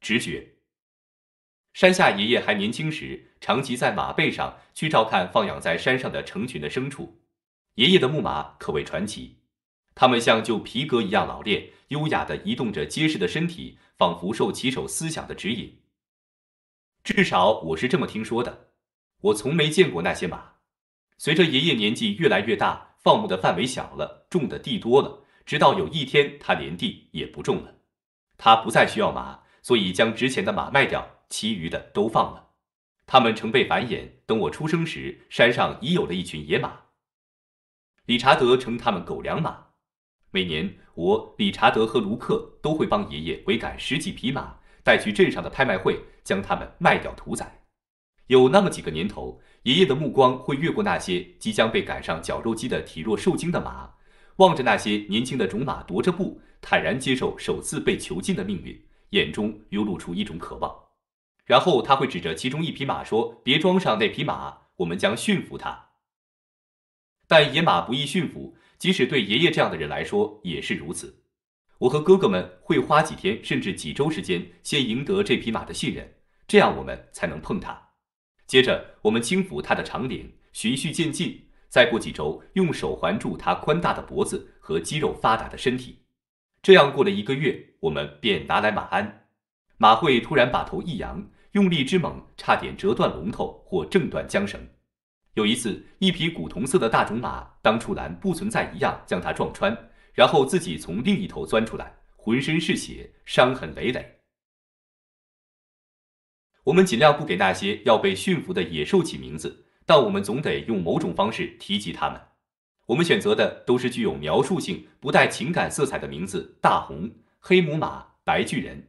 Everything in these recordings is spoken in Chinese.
直觉，山下爷爷还年轻时，常骑在马背上去照看放养在山上的成群的牲畜。爷爷的木马可谓传奇，它们像旧皮革一样老练，优雅的移动着结实的身体，仿佛受骑手思想的指引。至少我是这么听说的，我从没见过那些马。随着爷爷年纪越来越大，放牧的范围小了，种的地多了，直到有一天他连地也不种了，他不再需要马。所以将值钱的马卖掉，其余的都放了。他们成倍繁衍，等我出生时，山上已有了一群野马。理查德称他们狗粮马，每年我、理查德和卢克都会帮爷爷围赶十几匹马，带去镇上的拍卖会，将他们卖掉屠宰。有那么几个年头，爷爷的目光会越过那些即将被赶上绞肉机的体弱受惊的马，望着那些年轻的种马踱着步，坦然接受首次被囚禁的命运。眼中流露出一种渴望，然后他会指着其中一匹马说：“别装上那匹马，我们将驯服它。”但野马不易驯服，即使对爷爷这样的人来说也是如此。我和哥哥们会花几天甚至几周时间，先赢得这匹马的信任，这样我们才能碰它。接着，我们轻抚它的长领，循序渐进。再过几周，用手环住它宽大的脖子和肌肉发达的身体。这样过了一个月，我们便拿来马鞍。马会突然把头一扬，用力之猛，差点折断龙头或挣断缰绳。有一次，一匹古铜色的大种马，当竹栏不存在一样，将它撞穿，然后自己从另一头钻出来，浑身是血，伤痕累累。我们尽量不给那些要被驯服的野兽起名字，但我们总得用某种方式提及它们。我们选择的都是具有描述性、不带情感色彩的名字：大红、黑母马、白巨人。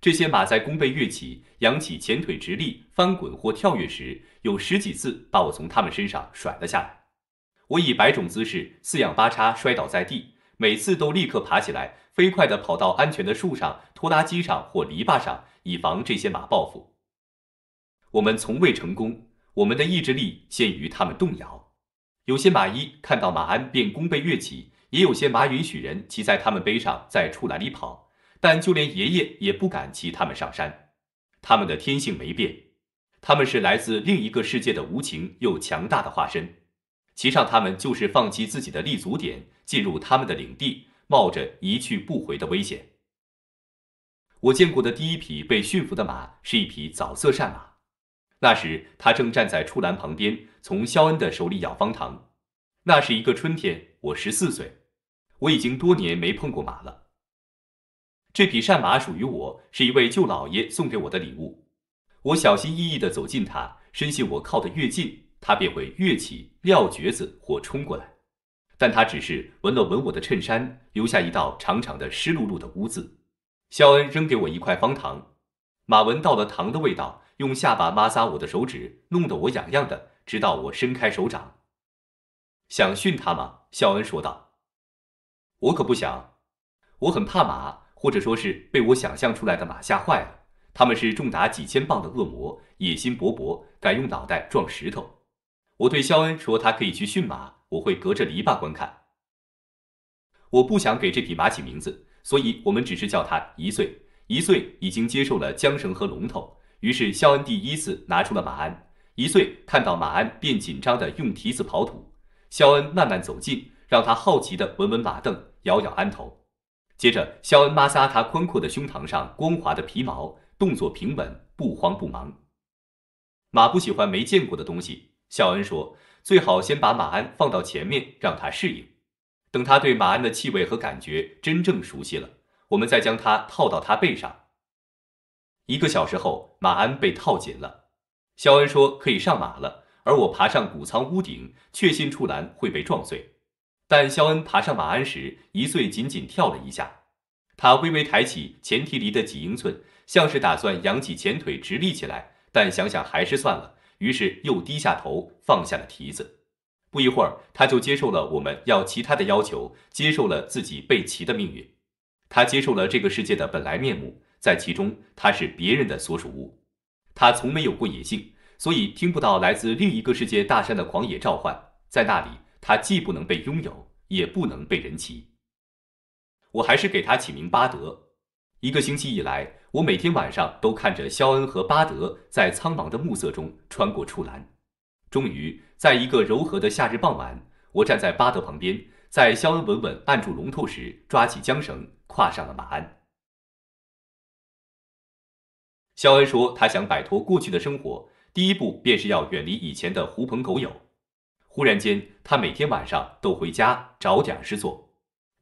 这些马在弓背跃起、扬起前腿直立、翻滚或跳跃时，有十几次把我从它们身上甩了下来。我以百种姿势四仰八叉摔倒在地，每次都立刻爬起来，飞快地跑到安全的树上、拖拉机上或篱笆上，以防这些马报复。我们从未成功，我们的意志力限于它们动摇。有些马医看到马鞍便弓背跃起，也有些马允许人骑在他们背上，在畜栏里跑，但就连爷爷也不敢骑他们上山。他们的天性没变，他们是来自另一个世界的无情又强大的化身。骑上他们就是放弃自己的立足点，进入他们的领地，冒着一去不回的危险。我见过的第一匹被驯服的马是一匹枣色善马，那时它正站在畜栏旁边。从肖恩的手里咬方糖。那是一个春天，我十四岁，我已经多年没碰过马了。这匹善马属于我，是一位舅老爷送给我的礼物。我小心翼翼地走近它，深信我靠得越近，它便会跃起、撂蹶子或冲过来。但它只是闻了闻我的衬衫，留下一道长长的湿漉漉的污渍。肖恩扔给我一块方糖，马闻到了糖的味道，用下巴抹擦我的手指，弄得我痒痒的。直到我伸开手掌，想训他吗？肖恩说道：“我可不想，我很怕马，或者说是被我想象出来的马吓坏了。他们是重达几千磅的恶魔，野心勃勃，敢用脑袋撞石头。”我对肖恩说：“他可以去驯马，我会隔着篱笆观看。我不想给这匹马起名字，所以我们只是叫它一岁。一岁已经接受了缰绳和龙头，于是肖恩第一次拿出了马鞍。”一岁，看到马鞍便紧张的用蹄子刨土。肖恩慢慢走近，让他好奇的闻闻马凳，咬咬鞍头。接着，肖恩摩挲他宽阔的胸膛上光滑的皮毛，动作平稳，不慌不忙。马不喜欢没见过的东西，肖恩说：“最好先把马鞍放到前面，让它适应。等它对马鞍的气味和感觉真正熟悉了，我们再将它套到它背上。”一个小时后，马鞍被套紧了。肖恩说可以上马了，而我爬上谷仓屋顶，确信出栏会被撞碎。但肖恩爬上马鞍时，一岁仅仅跳了一下，他微微抬起前蹄离的几英寸，像是打算扬起前腿直立起来，但想想还是算了，于是又低下头放下了蹄子。不一会儿，他就接受了我们要骑他的要求，接受了自己被骑的命运。他接受了这个世界的本来面目，在其中他是别人的所属物。他从没有过野性，所以听不到来自另一个世界大山的狂野召唤。在那里，他既不能被拥有，也不能被人骑。我还是给他起名巴德。一个星期以来，我每天晚上都看着肖恩和巴德在苍茫的暮色中穿过栅栏。终于，在一个柔和的夏日傍晚，我站在巴德旁边，在肖恩稳稳按住龙头时，抓起缰绳，跨上了马鞍。肖恩说，他想摆脱过去的生活，第一步便是要远离以前的狐朋狗友。忽然间，他每天晚上都回家找点事做。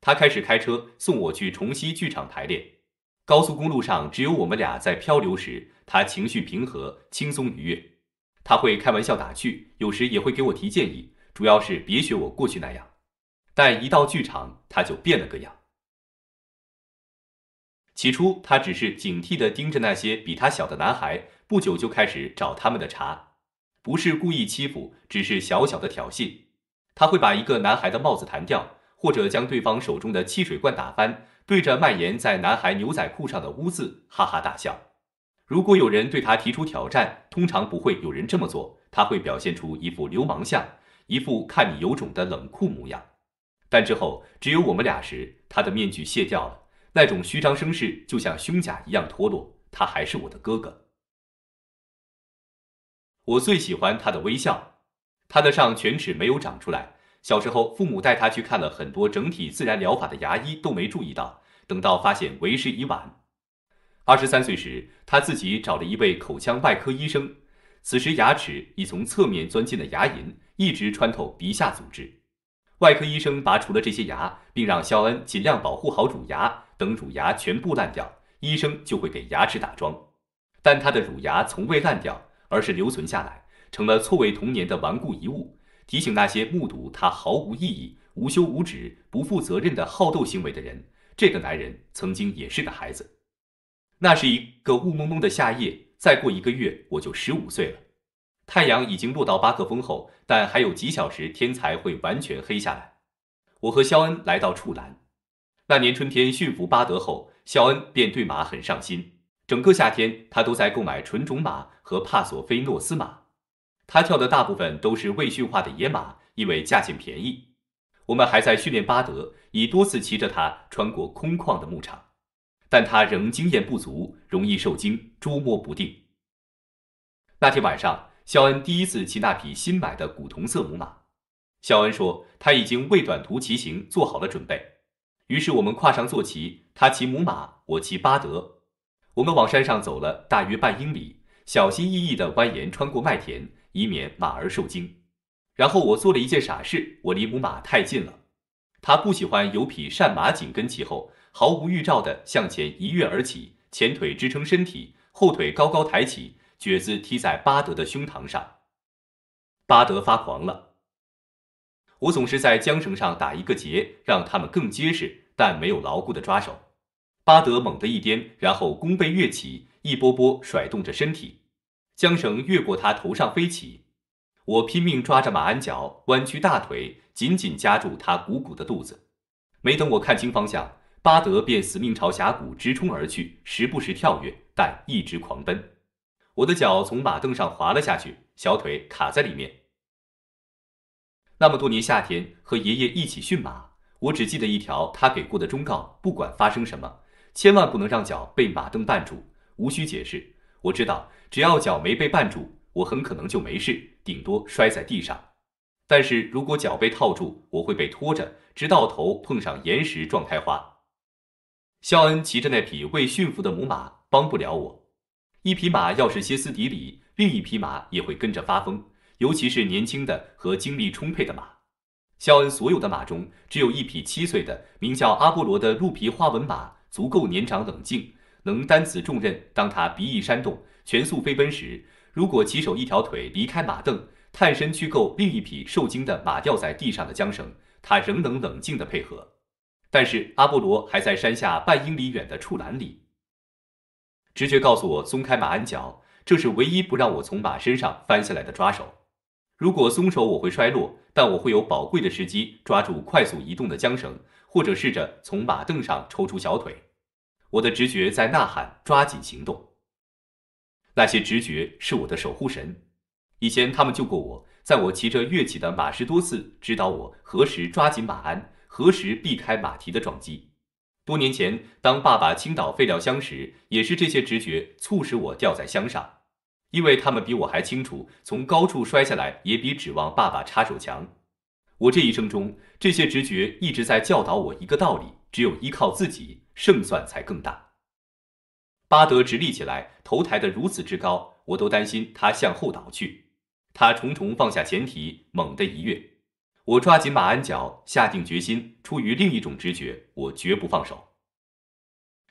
他开始开车送我去重溪剧场排练。高速公路上只有我们俩在漂流时，他情绪平和，轻松愉悦。他会开玩笑打趣，有时也会给我提建议，主要是别学我过去那样。但一到剧场，他就变了个样。起初，他只是警惕地盯着那些比他小的男孩，不久就开始找他们的茬，不是故意欺负，只是小小的挑衅。他会把一个男孩的帽子弹掉，或者将对方手中的汽水罐打翻，对着蔓延在男孩牛仔裤上的污渍哈哈大笑。如果有人对他提出挑战，通常不会有人这么做，他会表现出一副流氓相，一副看你有种的冷酷模样。但之后只有我们俩时，他的面具卸掉了。那种虚张声势就像胸甲一样脱落，他还是我的哥哥。我最喜欢他的微笑，他的上犬齿没有长出来。小时候，父母带他去看了很多整体自然疗法的牙医，都没注意到。等到发现，为时已晚。二十三岁时，他自己找了一位口腔外科医生，此时牙齿已从侧面钻进了牙龈，一直穿透鼻下组织。外科医生拔除了这些牙，并让肖恩尽量保护好乳牙。等乳牙全部烂掉，医生就会给牙齿打桩。但他的乳牙从未烂掉，而是留存下来，成了错位童年的顽固遗物，提醒那些目睹他毫无意义、无休无止、不负责任的好斗行为的人：这个男人曾经也是个孩子。那是一个雾蒙蒙的夏夜，再过一个月我就十五岁了。太阳已经落到巴克峰后，但还有几小时天才会完全黑下来。我和肖恩来到处栏。那年春天驯服巴德后，肖恩便对马很上心。整个夏天，他都在购买纯种马和帕索菲诺斯马。他跳的大部分都是未驯化的野马，因为价钱便宜。我们还在训练巴德，已多次骑着它穿过空旷的牧场，但它仍经验不足，容易受惊，捉摸不定。那天晚上。肖恩第一次骑那匹新买的古铜色母马。肖恩说他已经为短途骑行做好了准备。于是我们跨上坐骑，他骑母马，我骑巴德。我们往山上走了大约半英里，小心翼翼地蜿蜒穿过麦田，以免马儿受惊。然后我做了一件傻事，我离母马太近了。他不喜欢有匹善马紧跟其后，毫无预兆地向前一跃而起，前腿支撑身体，后腿高高抬起。脚子踢在巴德的胸膛上，巴德发狂了。我总是在缰绳上打一个结，让他们更结实，但没有牢固的抓手。巴德猛地一颠，然后弓背跃起，一波波甩动着身体，缰绳越过他头上飞起。我拼命抓着马鞍角，弯曲大腿，紧紧夹住他鼓鼓的肚子。没等我看清方向，巴德便死命朝峡谷直冲而去，时不时跳跃，但一直狂奔。我的脚从马凳上滑了下去，小腿卡在里面。那么多年夏天和爷爷一起驯马，我只记得一条他给过的忠告：不管发生什么，千万不能让脚被马凳绊住。无需解释，我知道，只要脚没被绊住，我很可能就没事，顶多摔在地上。但是如果脚被套住，我会被拖着，直到头碰上岩石，状开花。肖恩骑着那匹未驯服的母马，帮不了我。一匹马要是歇斯底里，另一匹马也会跟着发疯，尤其是年轻的和精力充沛的马。肖恩所有的马中，只有一匹七岁的、名叫阿波罗的鹿皮花纹马足够年长冷静，能担此重任。当他鼻翼扇动、全速飞奔时，如果骑手一条腿离开马镫，探身去够另一匹受惊的马掉在地上的缰绳，他仍能冷静地配合。但是阿波罗还在山下半英里远的畜栏里。直觉告诉我，松开马鞍脚，这是唯一不让我从马身上翻下来的抓手。如果松手，我会摔落，但我会有宝贵的时机抓住快速移动的缰绳，或者试着从马凳上抽出小腿。我的直觉在呐喊，抓紧行动！那些直觉是我的守护神，以前他们救过我，在我骑着跃起的马时多次指导我何时抓紧马鞍，何时避开马蹄的撞击。多年前，当爸爸倾倒废料箱时，也是这些直觉促使我掉在箱上，因为他们比我还清楚，从高处摔下来也比指望爸爸插手强。我这一生中，这些直觉一直在教导我一个道理：只有依靠自己，胜算才更大。巴德直立起来，头抬得如此之高，我都担心他向后倒去。他重重放下前蹄，猛地一跃。我抓紧马鞍脚，下定决心。出于另一种直觉，我绝不放手。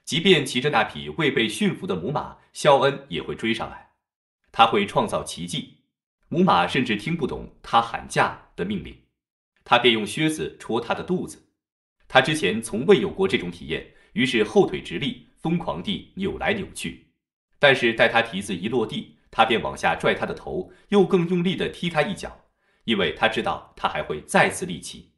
即便骑着那匹未被驯服的母马，肖恩也会追上来。他会创造奇迹。母马甚至听不懂他喊价的命令，他便用靴子戳他的肚子。他之前从未有过这种体验，于是后腿直立，疯狂地扭来扭去。但是待他蹄子一落地，他便往下拽他的头，又更用力地踢他一脚。因为他知道他还会再次立起，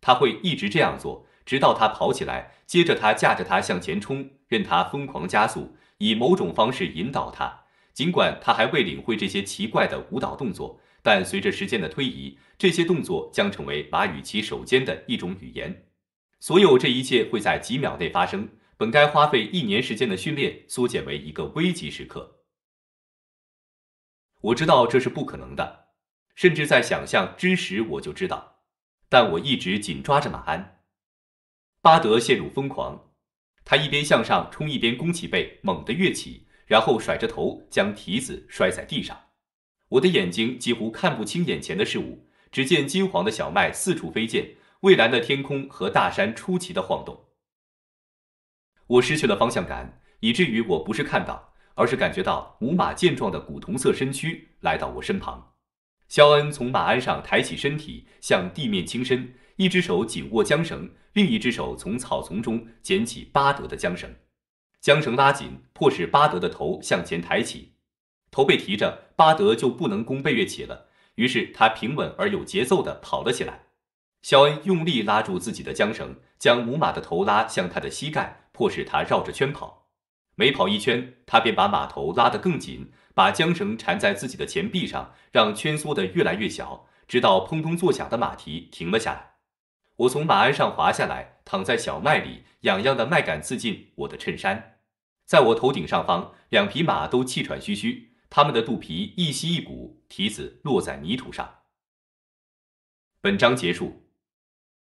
他会一直这样做，直到他跑起来。接着他驾着他向前冲，任他疯狂加速，以某种方式引导他。尽管他还未领会这些奇怪的舞蹈动作，但随着时间的推移，这些动作将成为马与骑手间的一种语言。所有这一切会在几秒内发生，本该花费一年时间的训练缩减为一个危急时刻。我知道这是不可能的。甚至在想象之时，我就知道，但我一直紧抓着马鞍。巴德陷入疯狂，他一边向上冲，一边弓起背，猛地跃起，然后甩着头，将蹄子摔在地上。我的眼睛几乎看不清眼前的事物，只见金黄的小麦四处飞溅，蔚蓝的天空和大山出奇的晃动。我失去了方向感，以至于我不是看到，而是感觉到母马健壮的古铜色身躯来到我身旁。肖恩从马鞍上抬起身体，向地面倾身，一只手紧握缰绳，另一只手从草丛中捡起巴德的缰绳。缰绳拉紧，迫使巴德的头向前抬起，头被提着，巴德就不能弓背跃起了。于是他平稳而有节奏地跑了起来。肖恩用力拉住自己的缰绳，将母马的头拉向他的膝盖，迫使他绕着圈跑。每跑一圈，他便把马头拉得更紧。把缰绳缠在自己的前臂上，让圈缩得越来越小，直到砰砰作响的马蹄停了下来。我从马鞍上滑下来，躺在小麦里，痒痒的麦秆刺进我的衬衫。在我头顶上方，两匹马都气喘吁吁，它们的肚皮一吸一鼓，蹄子落在泥土上。本章结束。